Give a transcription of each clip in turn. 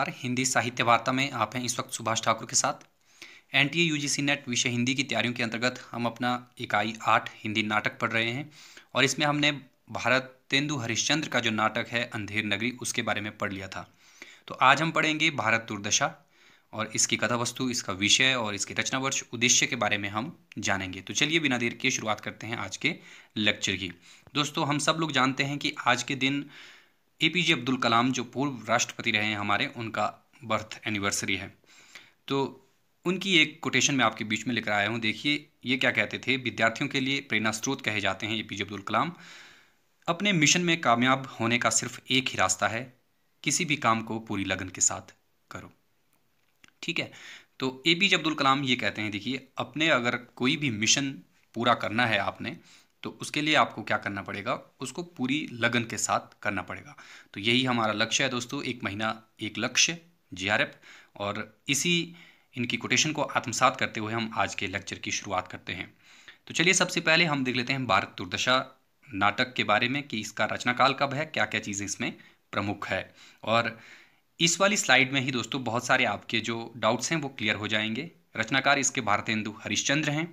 नमस्कार हिंदी साहित्य वार्ता में आप हैं इस वक्त सुभाष ठाकुर के साथ N T U G C NET विषय हिंदी की तैयारियों के अंतर्गत हम अपना इकाई आठ हिंदी नाटक पढ़ रहे हैं और इसमें हमने भारत तेंदु हरिश्चंद्र का जो नाटक है अंधेर नगरी उसके बारे में पढ़ लिया था तो आज हम पढ़ेंगे भारत दुर्दशा और इसकी कथा वस्तु इसका विषय और इसके रचना वर्ष उद्देश्य के बारे में हम जानेंगे तो चलिए बिना देर के शुरुआत करते हैं आज के लेक्चर की दोस्तों हम सब लोग जानते हैं कि आज के दिन ए पी जे अब्दुल कलाम जो पूर्व राष्ट्रपति रहे हैं हमारे उनका बर्थ एनिवर्सरी है तो उनकी एक कोटेशन मैं आपके बीच में लेकर आया हूँ देखिए ये क्या कहते थे विद्यार्थियों के लिए प्रेरणा स्रोत कहे जाते हैं ए पी जे अब्दुल कलाम अपने मिशन में कामयाब होने का सिर्फ एक ही रास्ता है किसी भी काम को पूरी लगन के साथ करो ठीक है तो ए पी जे अब्दुल कलाम ये कहते हैं देखिए अपने अगर कोई भी मिशन पूरा करना है आपने तो उसके लिए आपको क्या करना पड़ेगा उसको पूरी लगन के साथ करना पड़ेगा तो यही हमारा लक्ष्य है दोस्तों एक महीना एक लक्ष्य जी और इसी इनकी कोटेशन को आत्मसात करते हुए हम आज के लेक्चर की शुरुआत करते हैं तो चलिए सबसे पहले हम देख लेते हैं भारत दुर्दशा नाटक के बारे में कि इसका रचनाकाल कब है क्या क्या चीज़ें इसमें प्रमुख है और इस वाली स्लाइड में ही दोस्तों बहुत सारे आपके जो डाउट्स हैं वो क्लियर हो जाएंगे रचनाकार इसके भारतेंदु हरिश्चंद्र हैं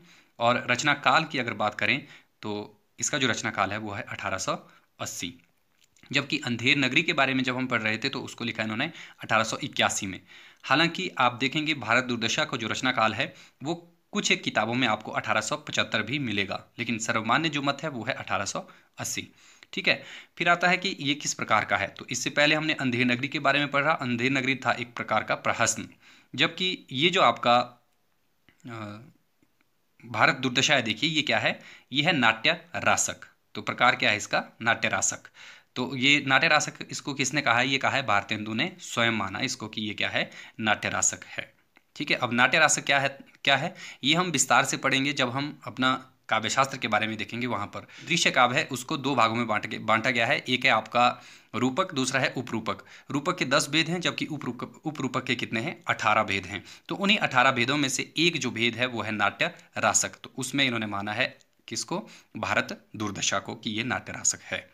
और रचनाकाल की अगर बात करें तो इसका जो रचना काल है वो है अठारह जबकि अंधेर नगरी के बारे में जब हम पढ़ रहे थे तो उसको लिखा इन्होंने अठारह में हालांकि आप देखेंगे भारत दुर्दशा का जो रचना काल है वो कुछ एक किताबों में आपको 1875 भी मिलेगा लेकिन सर्वमान्य जो मत है वो है 1880 ठीक है फिर आता है कि ये किस प्रकार का है तो इससे पहले हमने अंधेर नगरी के बारे में पढ़ा अंधेर नगरी था एक प्रकार का प्रहसन जबकि ये जो आपका भारत दुर्दशा है देखिए ये क्या है ये है नाट्य रासक तो प्रकार क्या है इसका नाट्य रासक तो ये नाट्य रासक इसको किसने कहा है ये कहा है भारतेंदु ने स्वयं माना इसको कि ये क्या है नाट्य रासक है ठीक है अब नाट्य रासक क्या है क्या है ये हम विस्तार से पढ़ेंगे जब हम अपना काव्यशास्त्र के बारे में देखेंगे वहाँ पर दृश्य काव्य है उसको दो भागों में बांट बांटा गया है एक है आपका रूपक दूसरा है उपरूपक रूपक के दस भेद हैं जबकि उपरूपक उपरूपक के कितने हैं अठारह भेद हैं तो उन्हीं अठारह भेदों में से एक जो भेद है वो है नाट्य रासक तो उसमें इन्होंने माना है किसको भारत दुर्दशा को कि ये नाट्य रासक है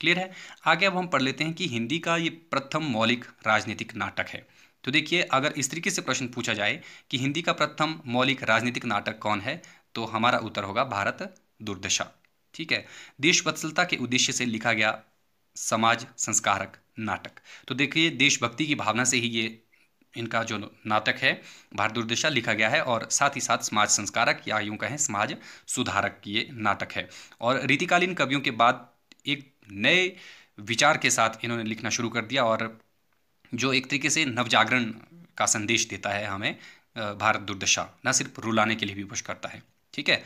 क्लियर है आगे अब हम पढ़ लेते हैं कि हिंदी का ये प्रथम मौलिक राजनीतिक नाटक है तो देखिए अगर इस तरीके से प्रश्न पूछा जाए कि हिंदी का प्रथम मौलिक राजनीतिक नाटक कौन है तो हमारा उत्तर होगा भारत दुर्दशा ठीक है देश वत्सलता के उद्देश्य से लिखा गया समाज संस्कारक नाटक तो देखिए देशभक्ति की भावना से ही ये इनका जो नाटक है भारत दुर्दशा लिखा गया है और साथ ही साथ समाज संस्कारक या यूं कहें समाज सुधारक ये नाटक है और रीतिकालीन कवियों के बाद एक नए विचार के साथ इन्होंने लिखना शुरू कर दिया और जो एक तरीके से नवजागरण का संदेश देता है हमें भारत दुर्दशा न सिर्फ रुलाने के लिए भी पुष्ट करता है ठीक है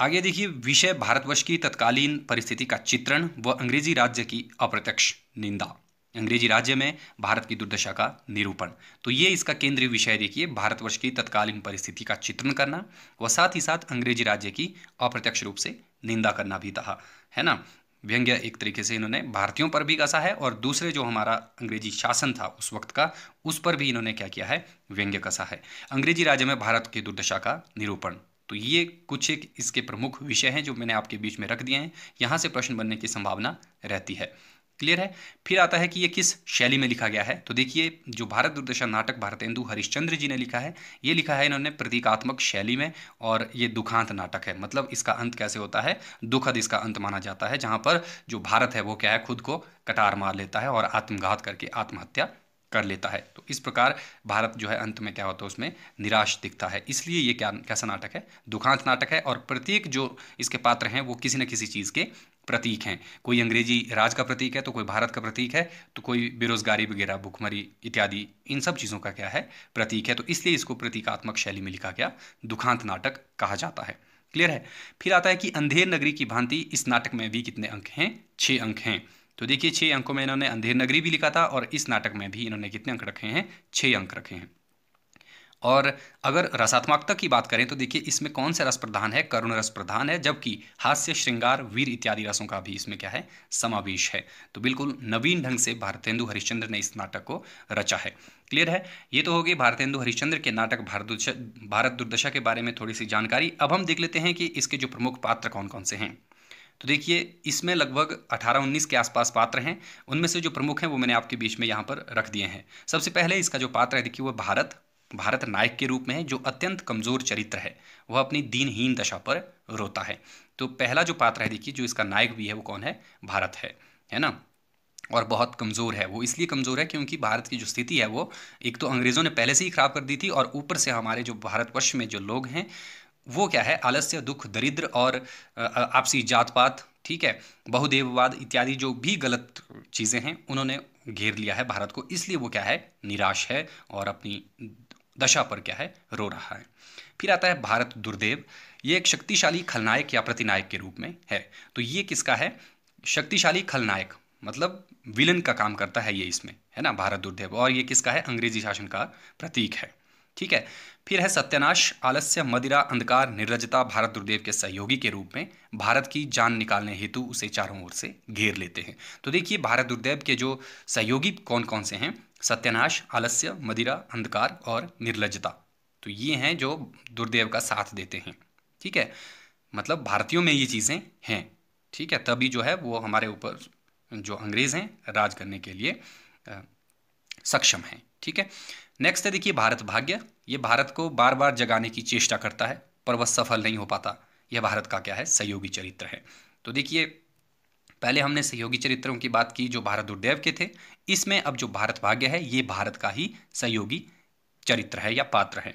आगे देखिए विषय भारतवर्ष की तत्कालीन परिस्थिति का चित्रण व अंग्रेजी राज्य की अप्रत्यक्ष निंदा अंग्रेजी राज्य में भारत की दुर्दशा का निरूपण तो ये इसका केंद्रीय विषय देखिए भारतवर्ष की तत्कालीन परिस्थिति का चित्रण करना व साथ ही साथ अंग्रेजी राज्य की अप्रत्यक्ष रूप से निंदा करना भी था है ना व्यंग्य एक तरीके से इन्होंने भारतीयों पर भी कसा है और दूसरे जो हमारा अंग्रेजी शासन था उस वक्त का उस पर भी इन्होंने क्या किया है व्यंग्य कसा है अंग्रेजी राज्य में भारत की दुर्दशा का निरूपण तो ये कुछ एक इसके प्रमुख विषय हैं जो मैंने आपके बीच में रख दिए हैं यहाँ से प्रश्न बनने की संभावना रहती है क्लियर है फिर आता है कि ये किस शैली में लिखा गया है तो देखिए जो भारत दुर्दशा नाटक भारतेंदु हरिश्चंद्र जी ने लिखा है ये लिखा है इन्होंने प्रतीकात्मक शैली में और ये दुखांत नाटक है मतलब इसका अंत कैसे होता है दुखद इसका अंत माना जाता है जहाँ पर जो भारत है वो क्या है खुद को कटार मार लेता है और आत्मघात करके आत्महत्या कर लेता है तो इस प्रकार भारत जो है अंत में क्या होता है उसमें निराश दिखता है इसलिए ये क्या कैसा नाटक है दुखांत नाटक है और प्रत्येक जो इसके पात्र हैं वो किसी न किसी चीज़ के प्रतीक हैं कोई अंग्रेजी राज का प्रतीक है तो कोई भारत का प्रतीक है तो कोई बेरोजगारी वगैरह भुखमरी इत्यादि इन सब चीज़ों का क्या है प्रतीक है तो इसलिए इसको प्रतीकात्मक शैली में लिखा गया दुखांत नाटक कहा जाता है क्लियर है फिर आता है कि अंधेर नगरी की भांति इस नाटक में भी कितने अंक हैं छः अंक हैं तो देखिए छः अंकों में इन्होंने अंधेर नगरी भी लिखा था और इस नाटक में भी इन्होंने कितने अंक रखे हैं छः अंक रखे हैं और अगर रसात्मकता की बात करें तो देखिए इसमें कौन सा रस प्रधान है करुण रस प्रधान है जबकि हास्य श्रृंगार वीर इत्यादि रसों का भी इसमें क्या है समावेश है तो बिल्कुल नवीन ढंग से भारतेंदु हरिश्चंद्र ने इस नाटक को रचा है क्लियर है ये तो हो गई भारतेंदु हरिश्चंद्र के नाटक भारत भारत दुर्दशा के बारे में थोड़ी सी जानकारी अब हम देख लेते हैं कि इसके जो प्रमुख पात्र कौन कौन से हैं तो देखिए इसमें लगभग 18-19 के आसपास पात्र हैं उनमें से जो प्रमुख हैं वो मैंने आपके बीच में यहाँ पर रख दिए हैं सबसे पहले इसका जो पात्र है देखिए वो भारत भारत नायक के रूप में है जो अत्यंत कमजोर चरित्र है वह अपनी दीनहीन दशा पर रोता है तो पहला जो पात्र है देखिए जो इसका नायक भी है वो कौन है भारत है है ना और बहुत कमज़ोर है वो इसलिए कमज़ोर है क्योंकि भारत की जो स्थिति है वो एक तो अंग्रेज़ों ने पहले से ही ख़राब कर दी थी और ऊपर से हमारे जो भारतवर्ष में जो लोग हैं वो क्या है आलस्य दुख दरिद्र और आपसी जात पात ठीक है बहुदेववाद इत्यादि जो भी गलत चीज़ें हैं उन्होंने घेर लिया है भारत को इसलिए वो क्या है निराश है और अपनी दशा पर क्या है रो रहा है फिर आता है भारत दुर्देव ये एक शक्तिशाली खलनायक या प्रतिनायक के रूप में है तो ये किसका है शक्तिशाली खलनायक मतलब विलन का काम करता है ये इसमें है ना भारत दुर्देव और ये किसका है अंग्रेजी शासन का प्रतीक है ठीक है फिर है सत्यानाश आलस्य मदिरा अंधकार निर्लजता भारत दुर्देव के सहयोगी के रूप में भारत की जान निकालने हेतु उसे चारों ओर से घेर लेते हैं तो देखिए भारत दुर्देव के जो सहयोगी कौन कौन से हैं सत्यानाश आलस्य मदिरा अंधकार और निर्लजता तो ये हैं जो दुर्देव का साथ देते हैं ठीक है मतलब भारतीयों में ये चीज़ें हैं ठीक है तभी जो है वो हमारे ऊपर जो अंग्रेज़ हैं राज करने के लिए आ, सक्षम हैं ठीक है नेक्स्ट है देखिए भारत भाग्य ये भारत को बार बार जगाने की चेष्टा करता है पर वह सफल नहीं हो पाता यह भारत का क्या है सहयोगी चरित्र है तो देखिए पहले हमने सहयोगी चरित्रों की बात की जो भारत दुर्देव के थे इसमें अब जो भारत भाग्य है ये भारत का ही सहयोगी चरित्र है या पात्र है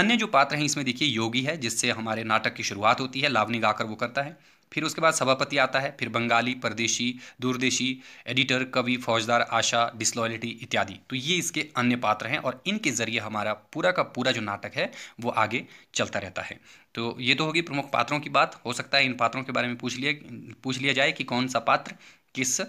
अन्य जो पात्र हैं इसमें देखिए योगी है जिससे हमारे नाटक की शुरुआत होती है लावनी गाकर वो करता है फिर उसके बाद सभापति आता है फिर बंगाली परदेशी दूरदेशी एडिटर कवि फौजदार आशा डिसलॉयलिटी इत्यादि तो ये इसके अन्य पात्र हैं और इनके ज़रिए हमारा पूरा का पूरा जो नाटक है वो आगे चलता रहता है तो ये तो होगी प्रमुख पात्रों की बात हो सकता है इन पात्रों के बारे में पूछ लिया पूछ लिया जाए कि कौन सा पात्र किस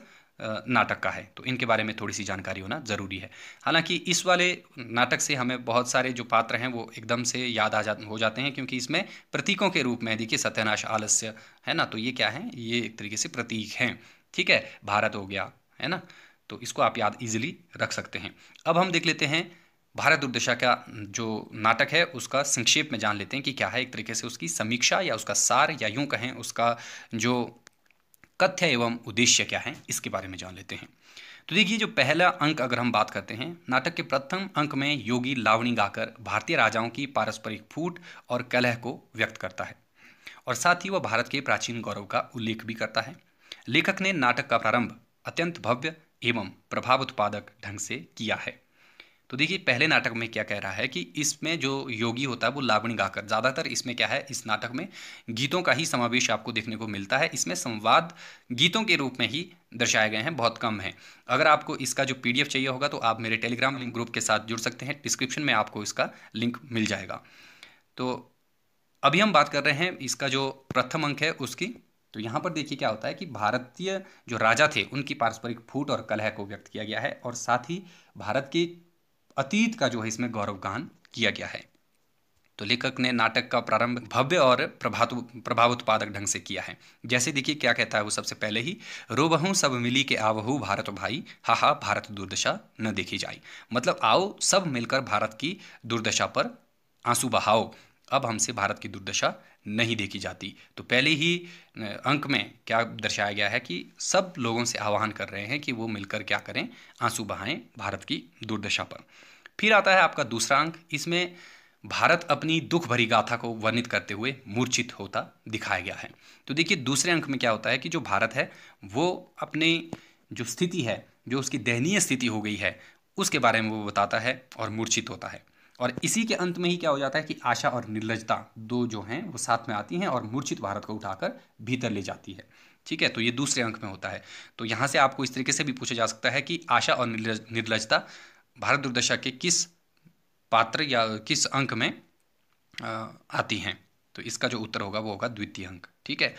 नाटक का है तो इनके बारे में थोड़ी सी जानकारी होना ज़रूरी है हालांकि इस वाले नाटक से हमें बहुत सारे जो पात्र हैं वो एकदम से याद आ जा हो जाते हैं क्योंकि इसमें प्रतीकों के रूप में देखिए सत्यानाश आलस्य है ना तो ये क्या है ये एक तरीके से प्रतीक हैं ठीक है भारत हो गया है ना तो इसको आप याद इजिली रख सकते हैं अब हम देख लेते हैं भारत दुर्दशा का जो नाटक है उसका संक्षेप में जान लेते हैं कि क्या है एक तरीके से उसकी समीक्षा या उसका सार या यूं कहें उसका जो तथ्य एवं उद्देश्य क्या है इसके बारे में जान लेते हैं तो देखिए जो पहला अंक अगर हम बात करते हैं नाटक के प्रथम अंक में योगी लावणी गाकर भारतीय राजाओं की पारस्परिक फूट और कलह को व्यक्त करता है और साथ ही वह भारत के प्राचीन गौरव का उल्लेख भी करता है लेखक ने नाटक का प्रारंभ अत्यंत भव्य एवं प्रभाव उत्पादक ढंग से किया है तो देखिए पहले नाटक में क्या कह रहा है कि इसमें जो योगी होता है वो लावणी गाकर ज़्यादातर इसमें क्या है इस नाटक में गीतों का ही समावेश आपको देखने को मिलता है इसमें संवाद गीतों के रूप में ही दर्शाए गए हैं बहुत कम है अगर आपको इसका जो पी चाहिए होगा तो आप मेरे टेलीग्राम लिंक ग्रुप के साथ जुड़ सकते हैं डिस्क्रिप्शन में आपको इसका लिंक मिल जाएगा तो अभी हम बात कर रहे हैं इसका जो प्रथम अंक है उसकी तो यहाँ पर देखिए क्या होता है कि भारतीय जो राजा थे उनकी पारस्परिक फूट और कलह को व्यक्त किया गया है और साथ ही भारत की अतीत का जो है इसमें गौरवगान किया गया है तो लेखक ने नाटक का प्रारंभ भव्य और प्रभात प्रभाव उत्पादक ढंग से किया है जैसे देखिए क्या कहता है वो सबसे पहले ही रो बहू सब मिली के आवहू भारत भाई हा हा भारत दुर्दशा न देखी जाए मतलब आओ सब मिलकर भारत की दुर्दशा पर आंसू बहाओ अब हमसे भारत की दुर्दशा नहीं देखी जाती तो पहले ही अंक में क्या दर्शाया गया है कि सब लोगों से आह्वान कर रहे हैं कि वो मिलकर क्या करें आंसू बहाएं भारत की दुर्दशा पर फिर आता है आपका दूसरा अंक इसमें भारत अपनी दुख भरी गाथा को वर्णित करते हुए मूर्छित होता दिखाया गया है तो देखिए दूसरे अंक में क्या होता है कि जो भारत है वो अपने जो स्थिति है जो उसकी दयनीय स्थिति हो गई है उसके बारे में वो बताता है और मूर्छित होता है और इसी के अंत में ही क्या हो जाता है कि आशा और निर्लजता दो जो हैं वो साथ में आती हैं और मूर्छित भारत को उठाकर भीतर ले जाती है ठीक है तो ये दूसरे अंक में होता है तो यहाँ से आपको इस तरीके से भी पूछा जा सकता है कि आशा और निर्लजता भारत दुर्दशा के किस पात्र या किस अंक में आती हैं तो इसका जो उत्तर होगा वो होगा द्वितीय अंक ठीक है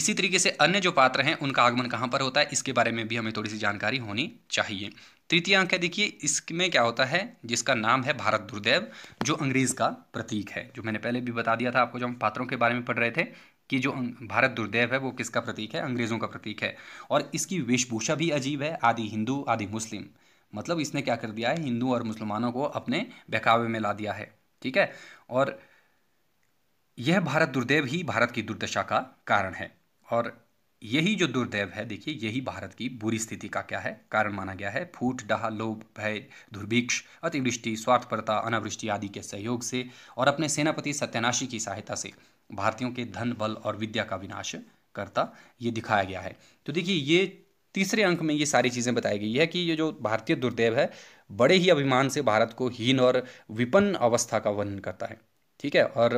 इसी तरीके से अन्य जो पात्र हैं उनका आगमन कहाँ पर होता है इसके बारे में भी हमें थोड़ी सी जानकारी होनी चाहिए तृतीय अंक है देखिए इसमें क्या होता है जिसका नाम है भारत दुर्दैव जो अंग्रेज का प्रतीक है जो मैंने पहले भी बता दिया था आपको जब हम पात्रों के बारे में पढ़ रहे थे कि जो अं, भारत दुर्दैव है वो किसका प्रतीक है अंग्रेज़ों का प्रतीक है और इसकी वेशभूषा भी अजीब है आदि हिंदू आदि मुस्लिम मतलब इसने क्या कर दिया है हिंदू और मुसलमानों को अपने बहकावे में ला दिया है ठीक है और यह भारत दुर्दैव ही भारत की दुर्दशा का कारण है और यही जो दुर्दैव है देखिए यही भारत की बुरी स्थिति का क्या है कारण माना गया है फूट डहा लोभ भय दुर्भिक्ष अतिवृष्टि स्वार्थपरता अनावृष्टि आदि के सहयोग से और अपने सेनापति सत्यानाशी की सहायता से भारतीयों के धन बल और विद्या का विनाश करता ये दिखाया गया है तो देखिए ये तीसरे अंक में ये सारी चीज़ें बताई गई है कि ये जो भारतीय दुर्दैव है बड़े ही अभिमान से भारत को हीन और विपन्न अवस्था का वर्णन करता है ठीक है और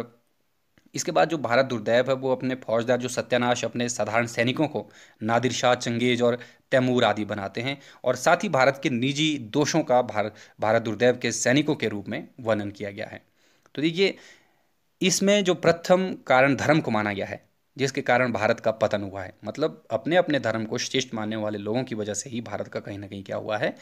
इसके बाद जो भारत दुर्दैव है वो अपने फौजदार जो सत्यानाश अपने साधारण सैनिकों को नादिर शाह चंगेज और तैमूर आदि बनाते हैं और साथ ही भारत के निजी दोषों का भारत भारत दुर्दैव के सैनिकों के रूप में वर्णन किया गया है तो देखिए इसमें जो प्रथम कारण धर्म को माना गया है जिसके कारण भारत का पतन हुआ है मतलब अपने अपने धर्म को श्रेष्ठ मानने वाले लोगों की वजह से ही भारत का कहीं ना कहीं क्या हुआ है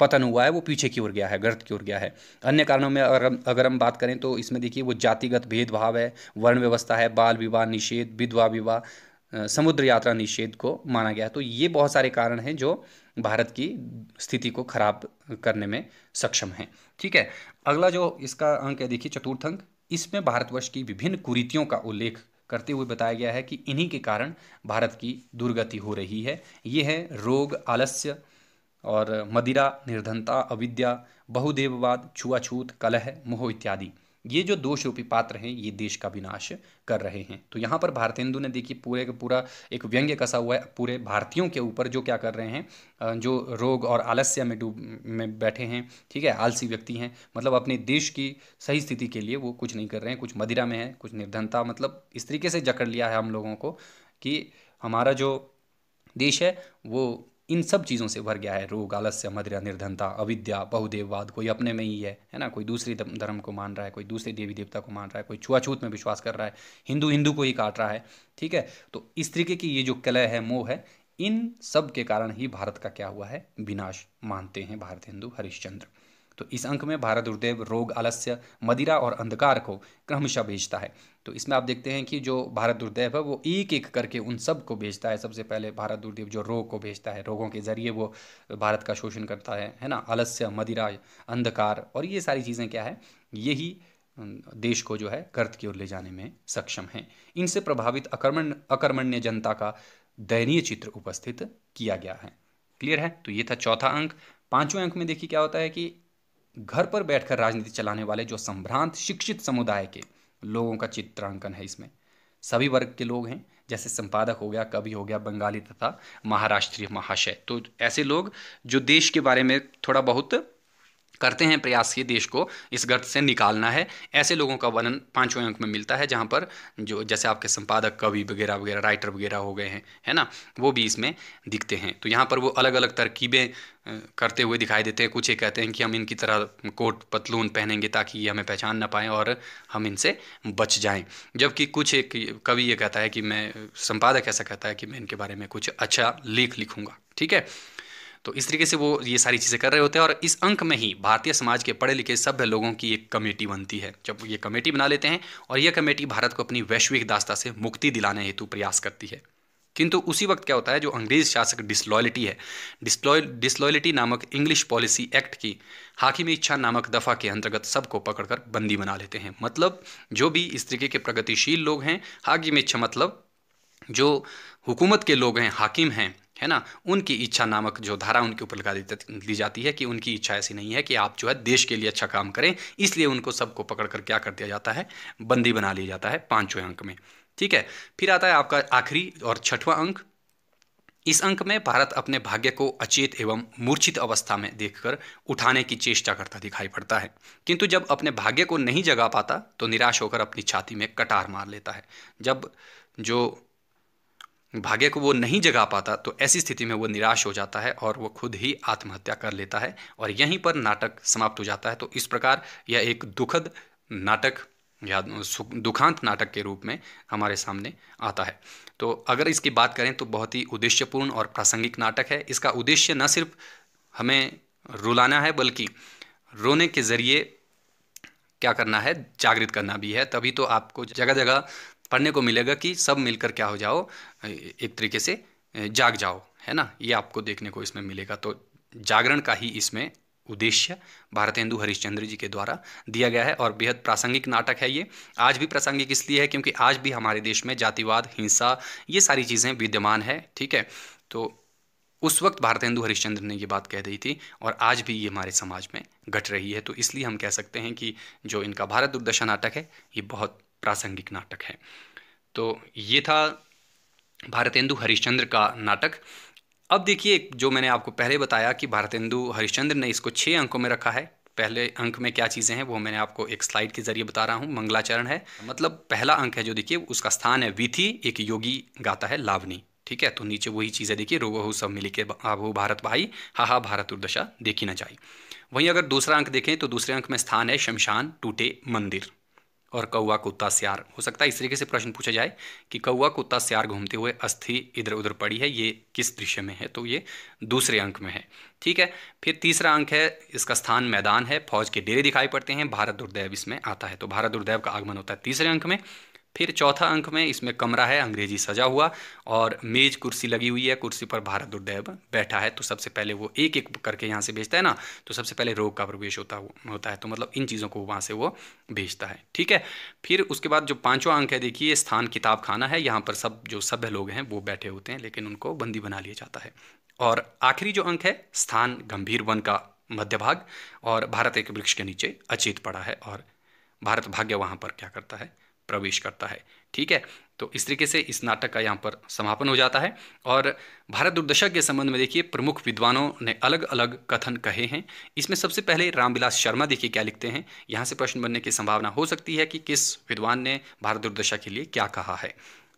पतन हुआ है वो पीछे की ओर गया है गर्त की ओर गया है अन्य कारणों में अगर अगर हम बात करें तो इसमें देखिए वो जातिगत भेदभाव है वर्ण व्यवस्था है बाल विवाह निषेध विधवा विवाह समुद्र यात्रा निषेध को माना गया तो ये बहुत सारे कारण हैं जो भारत की स्थिति को खराब करने में सक्षम हैं ठीक है अगला जो इसका अंक है देखिए चतुर्थ अंक इसमें भारतवर्ष की विभिन्न कुरीतियों का उल्लेख करते हुए बताया गया है कि इन्हीं के कारण भारत की दुर्गति हो रही है ये है रोग आलस्य और मदिरा निर्धनता अविद्या बहुदेववाद छुआछूत कलह मोह इत्यादि ये जो दोष रूपी पात्र हैं ये देश का विनाश कर रहे हैं तो यहाँ पर भारतेंदु ने देखिए पूरे का पूरा एक व्यंग्य कसा हुआ है पूरे भारतीयों के ऊपर जो क्या कर रहे हैं जो रोग और आलस्य में डूब में बैठे हैं ठीक है आलसी व्यक्ति हैं मतलब अपने देश की सही स्थिति के लिए वो कुछ नहीं कर रहे हैं कुछ मदिरा में है कुछ निर्धनता मतलब इस तरीके से जकड़ लिया है हम लोगों को कि हमारा जो देश है वो इन सब चीज़ों से भर गया है रोग आलस्य मदिरा निर्धनता अविद्या बहुदेववाद कोई अपने में ही है है ना कोई दूसरे धर्म को मान रहा है कोई दूसरे देवी देवता को मान रहा है कोई छुआछूत में विश्वास कर रहा है हिंदू हिंदू को ही काट रहा है ठीक है तो इस तरीके की ये जो कलह है मोह है इन सब के कारण ही भारत का क्या हुआ है विनाश मानते हैं भारत हिंदू हरिश्चंद्र तो इस अंक में भारत गुरुदेव रोग आलस्य मदिरा और अंधकार को क्रमशः भेजता है तो इसमें आप देखते हैं कि जो भारत दुर्दैव है वो एक एक करके उन सब को भेजता है सबसे पहले भारत दुर्दैव जो रोग को भेजता है रोगों के ज़रिए वो भारत का शोषण करता है है ना आलस्य मदिरा अंधकार और ये सारी चीज़ें क्या है यही देश को जो है गर्त की ओर ले जाने में सक्षम है इनसे प्रभावित अकर्मण अकर्मण्य जनता का दयनीय चित्र उपस्थित किया गया है क्लियर है तो ये था चौथा अंक पांचवें अंक में देखिए क्या होता है कि घर पर बैठकर राजनीति चलाने वाले जो संभ्रांत शिक्षित समुदाय के लोगों का चित्रांकन है इसमें सभी वर्ग के लोग हैं जैसे संपादक हो गया कवि हो गया बंगाली तथा महाराष्ट्रीय महाशय तो ऐसे लोग जो देश के बारे में थोड़ा बहुत करते हैं प्रयास ये देश को इस गर्त से निकालना है ऐसे लोगों का वर्णन पांचवें अंक में मिलता है जहाँ पर जो जैसे आपके संपादक कवि वगैरह वगैरह राइटर वगैरह हो गए हैं है ना वो भी इसमें दिखते हैं तो यहाँ पर वो अलग अलग तरकीबें करते हुए दिखाई देते हैं कुछ ये कहते हैं कि हम इनकी तरह कोट पतलून पहनेंगे ताकि ये हमें पहचान ना पाएँ और हम इनसे बच जाएँ जबकि कुछ एक कवि ये कहता है कि मैं संपादक ऐसा कहता है कि मैं इनके बारे में कुछ अच्छा लेख लिखूँगा ठीक है तो इस तरीके से वो ये सारी चीज़ें कर रहे होते हैं और इस अंक में ही भारतीय समाज के पढ़े लिखे सभ्य लोगों की एक कमेटी बनती है जब ये कमेटी बना लेते हैं और यह कमेटी भारत को अपनी वैश्विक दास्ता से मुक्ति दिलाने हेतु प्रयास करती है किंतु उसी वक्त क्या होता है जो अंग्रेज शासक डिसलॉयलिटी है डिसलॉय डिसलॉयलिटी नामक इंग्लिश पॉलिसी एक्ट की हाकिम इच्छा नामक दफ़ा के अंतर्गत सबको पकड़कर बंदी बना लेते हैं मतलब जो भी इस तरीके के प्रगतिशील लोग हैं हाकिम इच्छा मतलब जो हुकूमत के लोग हैं हाकिम हैं है ना उनकी इच्छा नामक जो धारा उनके ऊपर लगा दी दी जाती है कि उनकी इच्छा ऐसी नहीं है कि आप जो है देश के लिए अच्छा काम करें इसलिए उनको सबको पकड़ कर क्या कर दिया जाता है बंदी बना लिया जाता है पाँचवें अंक में ठीक है फिर आता है आपका आखिरी और छठवां अंक इस अंक में भारत अपने भाग्य को अचेत एवं मूर्छित अवस्था में देखकर उठाने की चेष्टा करता दिखाई पड़ता है किंतु जब अपने भाग्य को नहीं जगा पाता तो निराश होकर अपनी छाती में कटार मार लेता है जब जो भाग्य को वो नहीं जगा पाता तो ऐसी स्थिति में वो निराश हो जाता है और वो खुद ही आत्महत्या कर लेता है और यहीं पर नाटक समाप्त हो जाता है तो इस प्रकार यह एक दुखद नाटक या दुखांत नाटक के रूप में हमारे सामने आता है तो अगर इसकी बात करें तो बहुत ही उद्देश्यपूर्ण और प्रासंगिक नाटक है इसका उद्देश्य न सिर्फ हमें रुलाना है बल्कि रोने के ज़रिए क्या करना है जागृत करना भी है तभी तो आपको जगह जगह पढ़ने को मिलेगा कि सब मिलकर क्या हो जाओ एक तरीके से जाग जाओ है ना ये आपको देखने को इसमें मिलेगा तो जागरण का ही इसमें उद्देश्य भारत हिंदू हरिश्चंद्र जी के द्वारा दिया गया है और बेहद प्रासंगिक नाटक है ये आज भी प्रासंगिक इसलिए है क्योंकि आज भी हमारे देश में जातिवाद हिंसा ये सारी चीज़ें विद्यमान है ठीक है तो उस वक्त भारत हिंदू हरिश्चंद्र ने ये बात कह दी थी और आज भी ये हमारे समाज में घट रही है तो इसलिए हम कह सकते हैं कि जो इनका भारत दुर्दशा नाटक है ये बहुत प्रासंगिक नाटक है तो ये था भारतेंदु हरिश्चंद्र का नाटक अब देखिए जो मैंने आपको पहले बताया कि भारतेंदु हरिश्चंद्र ने इसको छः अंकों में रखा है पहले अंक में क्या चीज़ें हैं वो मैंने आपको एक स्लाइड के जरिए बता रहा हूँ मंगलाचरण है मतलब पहला अंक है जो देखिए उसका स्थान है विथि एक योगी गाता है लावनी ठीक है तो नीचे वही चीज़ें देखिए रोगो सब मिली के आबो भारत भाई हा हा भारत उर्दशा देखी ना जाए वहीं अगर दूसरा अंक देखें तो दूसरे अंक में स्थान है शमशान टूटे मंदिर और कौआ कुत्ता स्यार हो सकता है इस तरीके से प्रश्न पूछा जाए कि कौआ कुत्ता स्यार घूमते हुए अस्थि इधर उधर पड़ी है ये किस दृश्य में है तो ये दूसरे अंक में है ठीक है फिर तीसरा अंक है इसका स्थान मैदान है फौज के डेरे दिखाई पड़ते हैं भारत दुर्दैव इसमें आता है तो भारत दुर्दैव का आगमन होता है तीसरे अंक में फिर चौथा अंक में इसमें कमरा है अंग्रेजी सजा हुआ और मेज़ कुर्सी लगी हुई है कुर्सी पर भारत उद्दैव बैठा है तो सबसे पहले वो एक एक करके यहाँ से भेजता है ना तो सबसे पहले रोग का प्रवेश होता होता है तो मतलब इन चीज़ों को वहाँ से वो भेजता है ठीक है फिर उसके बाद जो पाँचवा अंक है देखिए स्थान किताब खाना है यहाँ पर सब जो सभ्य लोग हैं वो बैठे होते हैं लेकिन उनको बंदी बना लिया जाता है और आखिरी जो अंक है स्थान गंभीर वन का मध्य भाग और भारत एक वृक्ष के नीचे अचेत पड़ा है और भारत भाग्य वहाँ पर क्या करता है प्रवेश करता है ठीक है तो इस तरीके से इस नाटक का यहाँ पर समापन हो जाता है और भारत दुर्दशा के संबंध में देखिए प्रमुख विद्वानों ने अलग अलग कथन कहे हैं इसमें सबसे पहले रामविलास शर्मा देखिए क्या लिखते हैं यहाँ से प्रश्न बनने की संभावना हो सकती है कि किस विद्वान ने भारत दुर्दशा के लिए क्या कहा है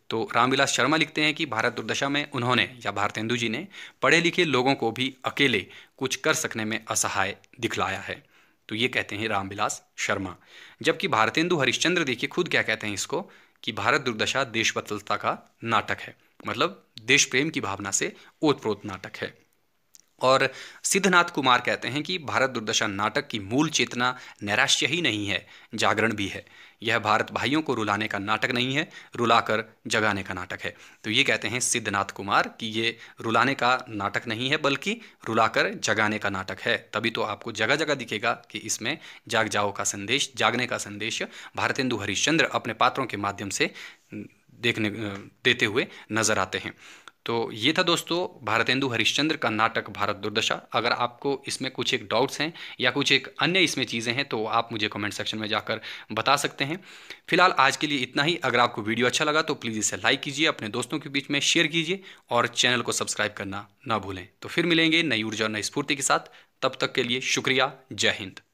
तो रामविलास शर्मा लिखते हैं कि भारत दुर्दशा में उन्होंने या भारतेंदु जी ने पढ़े लिखे लोगों को भी अकेले कुछ कर सकने में असहाय दिखलाया है तो ये कहते हैं रामविलास शर्मा जबकि भारतेंदु हरिश्चंद्र देखिए खुद क्या कहते हैं इसको कि भारत दुर्दशा देशबतलता का नाटक है मतलब देश प्रेम की भावना से ओतप्रोत नाटक है और सिद्धनाथ कुमार कहते हैं कि भारत दुर्दशा नाटक की मूल चेतना नैराश्य ही नहीं है जागरण भी है यह भारत भाइयों को रुलाने का नाटक नहीं है रुलाकर जगाने का नाटक है तो ये कहते हैं सिद्धनाथ कुमार कि ये रुलाने का नाटक नहीं है बल्कि रुलाकर जगाने का नाटक है तभी तो आपको जगह जगह दिखेगा कि इसमें जाग जाओ का संदेश जागने का संदेश भारतेंदु हरिश्चंद्र अपने पात्रों के माध्यम से देखने देते हुए नजर आते हैं तो ये था दोस्तों भारतेंदु हरिश्चंद्र का नाटक भारत दुर्दशा अगर आपको इसमें कुछ एक डाउट्स हैं या कुछ एक अन्य इसमें चीज़ें हैं तो आप मुझे कमेंट सेक्शन में जाकर बता सकते हैं फिलहाल आज के लिए इतना ही अगर आपको वीडियो अच्छा लगा तो प्लीज़ इसे लाइक कीजिए अपने दोस्तों के बीच में शेयर कीजिए और चैनल को सब्सक्राइब करना ना भूलें तो फिर मिलेंगे नई ऊर्जा और नई स्फूर्ति के साथ तब तक के लिए शुक्रिया जय हिंद